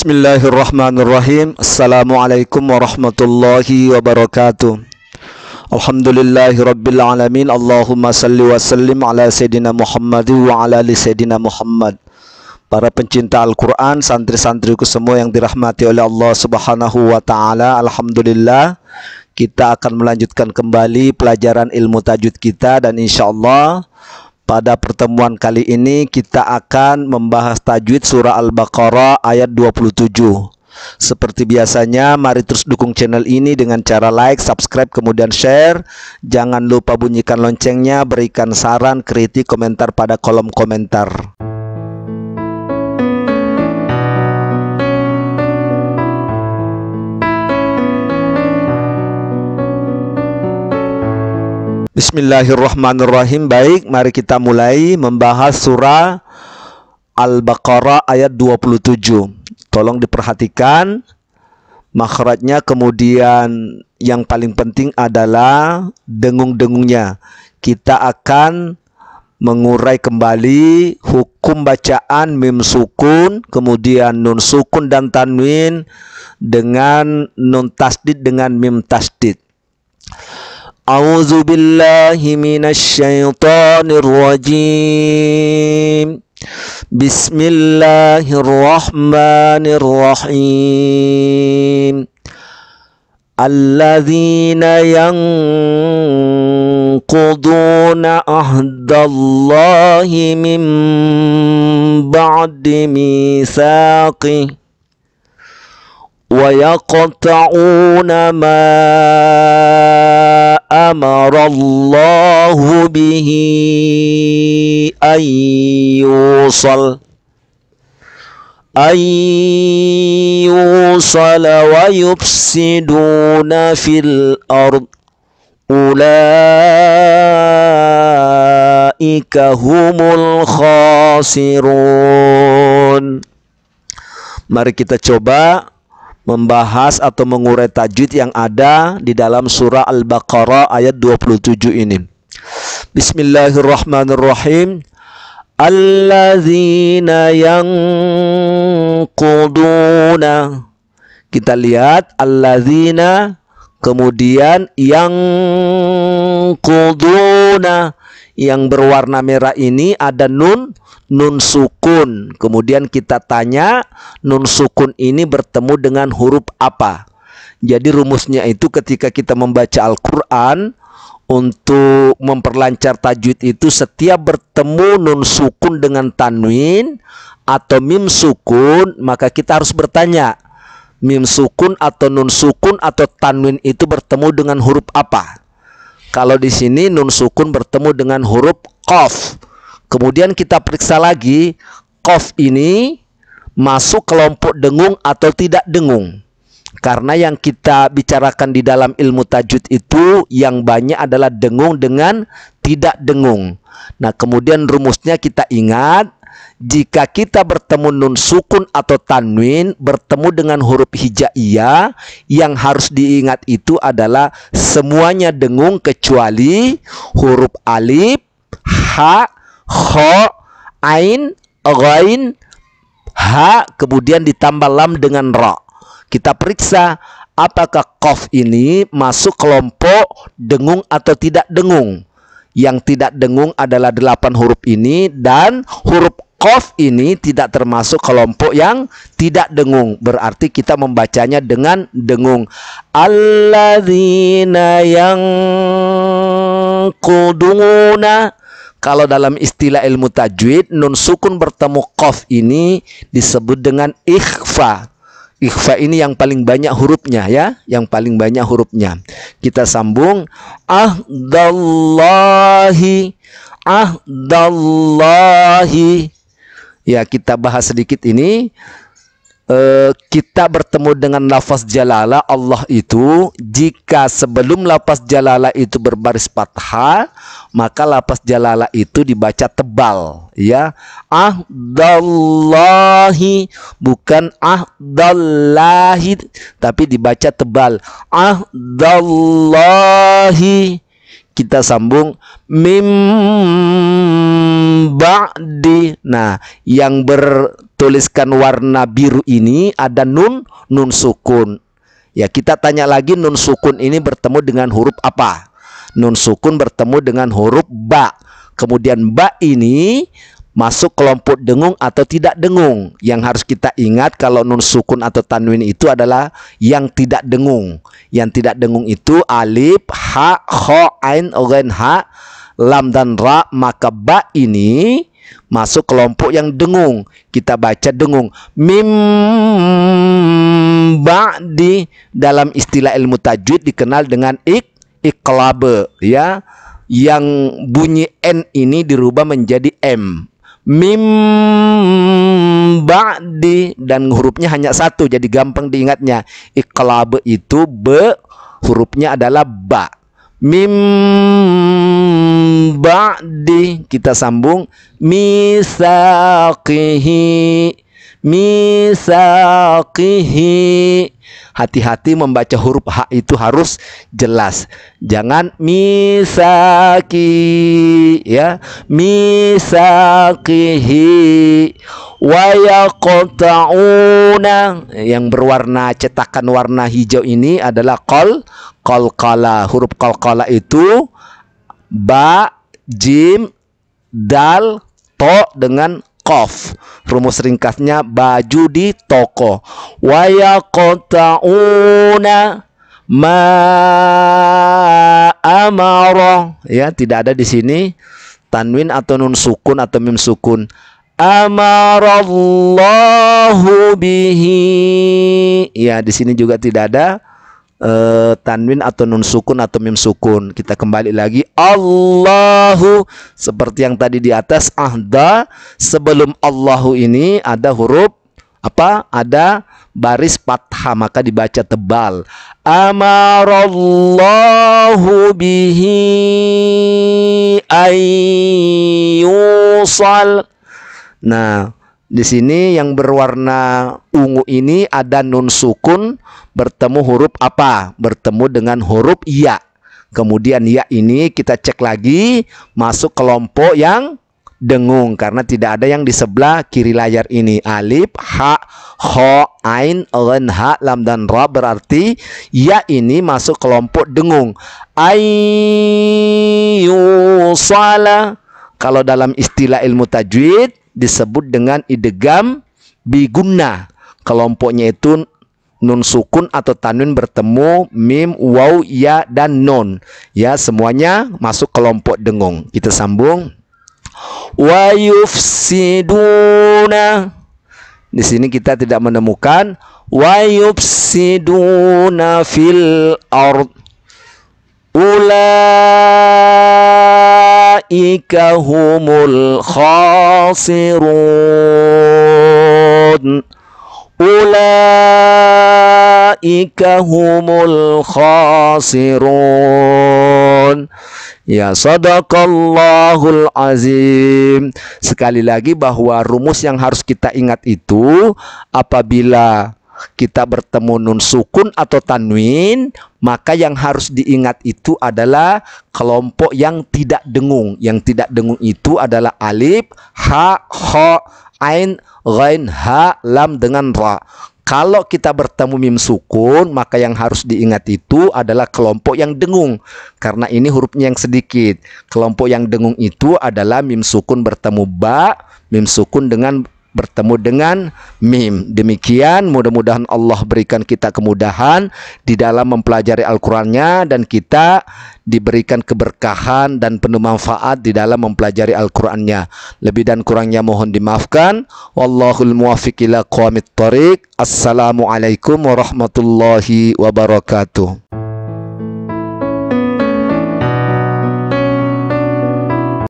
Bismillahirrahmanirrahim Assalamualaikum warahmatullahi wabarakatuh Alhamdulillahi rabbil alamin Allahumma salli wa sallim ala Sayyidina Muhammad wa ala li Sayyidina Muhammad Para pencinta Al-Quran, santri-santriku semua yang dirahmati oleh Allah subhanahu wa ta'ala Alhamdulillah kita akan melanjutkan kembali pelajaran ilmu tajwid kita dan insyaAllah. Pada pertemuan kali ini kita akan membahas tajwid surah Al-Baqarah ayat 27. Seperti biasanya, mari terus dukung channel ini dengan cara like, subscribe, kemudian share. Jangan lupa bunyikan loncengnya, berikan saran, kritik, komentar pada kolom komentar. Bismillahirrahmanirrahim. Baik, mari kita mulai membahas surah Al-Baqarah ayat 27. Tolong diperhatikan makhrajnya kemudian yang paling penting adalah dengung-dengungnya. Kita akan mengurai kembali hukum bacaan mim sukun kemudian nun sukun dan tanwin dengan nun tasdid dengan mim tasdid. أعوذ بالله من الشيطان الرجيم بسم الله الرحمن الرحيم الذين ينقضون عهد الله من بعد ميثاقه ويقطعون ما أمر الله به أن يوصل أن يوصل ويفسدون في الأرض أولئك هم الخاسرون Mari kita coba membahas atau mengurai tajwid yang ada di dalam surah Al-Baqarah ayat 27 ini. Bismillahirrahmanirrahim. yang yanquduna. Kita lihat alladzina kemudian yang kuduna yang berwarna merah ini ada nun nun sukun. Kemudian kita tanya nun sukun ini bertemu dengan huruf apa? Jadi rumusnya itu ketika kita membaca Al-Qur'an untuk memperlancar tajwid itu setiap bertemu nun sukun dengan tanwin atau mim sukun maka kita harus bertanya mim sukun atau nun sukun atau tanwin itu bertemu dengan huruf apa kalau di sini nun sukun bertemu dengan huruf kof. Kemudian kita periksa lagi kof ini masuk kelompok dengung atau tidak dengung. Karena yang kita bicarakan di dalam ilmu tajwid itu yang banyak adalah dengung dengan tidak dengung. Nah, kemudian rumusnya kita ingat jika kita bertemu nun sukun atau tanwin bertemu dengan huruf hijaiyah yang harus diingat itu adalah semuanya dengung kecuali huruf alif, ha, kho, ain, ghain, ha kemudian ditambah lam dengan ra. Kita periksa apakah kof ini masuk kelompok dengung atau tidak dengung yang tidak dengung adalah delapan huruf ini dan huruf Kof ini tidak termasuk kelompok yang tidak dengung. Berarti kita membacanya dengan dengung. Alladzina yang kuduna. Kalau dalam istilah ilmu tajwid, nun sukun bertemu kof ini disebut dengan ikhfa ikhfa ini yang paling banyak hurufnya ya, yang paling banyak hurufnya. Kita sambung ahdallahi ahdallahi. Ya, kita bahas sedikit ini Eh, kita bertemu dengan lafaz jalala Allah itu jika sebelum lafaz jalala itu berbaris fathah maka lafaz jalala itu dibaca tebal ya ahdallahi bukan ahdallahi tapi dibaca tebal ahdallahi kita sambung mim ba'di. Nah, yang bertuliskan warna biru ini ada nun nun sukun. Ya, kita tanya lagi nun sukun ini bertemu dengan huruf apa? Nun sukun bertemu dengan huruf ba. Kemudian ba ini masuk kelompok dengung atau tidak dengung. Yang harus kita ingat kalau nun sukun atau tanwin itu adalah yang tidak dengung. Yang tidak dengung itu alif, ha, kho, ain, ogen, ha, lam dan ra, maka ba ini masuk kelompok yang dengung. Kita baca dengung. Mim ba di dalam istilah ilmu tajwid dikenal dengan ik iklabe ya yang bunyi N ini dirubah menjadi M mim ba'di dan hurufnya hanya satu jadi gampang diingatnya iklab itu be hurufnya adalah ba mim ba'di kita sambung misaqihi misaqihi. Hati-hati membaca huruf H itu harus jelas. Jangan misaki ya. Misaqihi wa yaqta'una. Yang berwarna cetakan warna hijau ini adalah kol kala. Huruf kala itu ba, jim, dal, to dengan qaf rumus ringkasnya baju di toko wa yaqta'una ma amara ya tidak ada di sini tanwin atau nun sukun atau mim sukun amarallahu bihi ya di sini juga tidak ada uh, tanwin atau nun sukun atau mim sukun. Kita kembali lagi Allahu seperti yang tadi di atas ahda sebelum Allahu ini ada huruf apa? Ada baris fathah maka dibaca tebal. Amarallahu bihi ayyusal. Nah, di sini yang berwarna ungu ini ada nun sukun bertemu huruf apa? Bertemu dengan huruf ya. Kemudian ya ini kita cek lagi masuk kelompok yang dengung karena tidak ada yang di sebelah kiri layar ini. Alif, ha, ho, ain, ren, ha, lam dan ra berarti ya ini masuk kelompok dengung. Ayu suala kalau dalam istilah ilmu tajwid disebut dengan idegam biguna. Kelompoknya itu nun sukun atau tanwin bertemu mim, waw, ya dan nun. Ya, semuanya masuk kelompok dengung. Kita sambung. Wa yufsiduna. Di sini kita tidak menemukan wa yufsiduna fil ard ulaika humul khasirun ulaika humul khasirun Ya sadaqallahul azim Sekali lagi bahwa rumus yang harus kita ingat itu Apabila kita bertemu nun sukun atau tanwin, maka yang harus diingat itu adalah kelompok yang tidak dengung. Yang tidak dengung itu adalah alif, ha, ho, ain, ghain, ha, lam dengan ra. Kalau kita bertemu mim sukun, maka yang harus diingat itu adalah kelompok yang dengung. Karena ini hurufnya yang sedikit. Kelompok yang dengung itu adalah mim sukun bertemu ba, mim sukun dengan bertemu dengan mim. Demikian mudah-mudahan Allah berikan kita kemudahan di dalam mempelajari Al-Qur'annya dan kita diberikan keberkahan dan penuh manfaat di dalam mempelajari Al-Qur'annya. Lebih dan kurangnya mohon dimaafkan. Wallahul muwaffiq ila qawmit Assalamualaikum warahmatullahi wabarakatuh.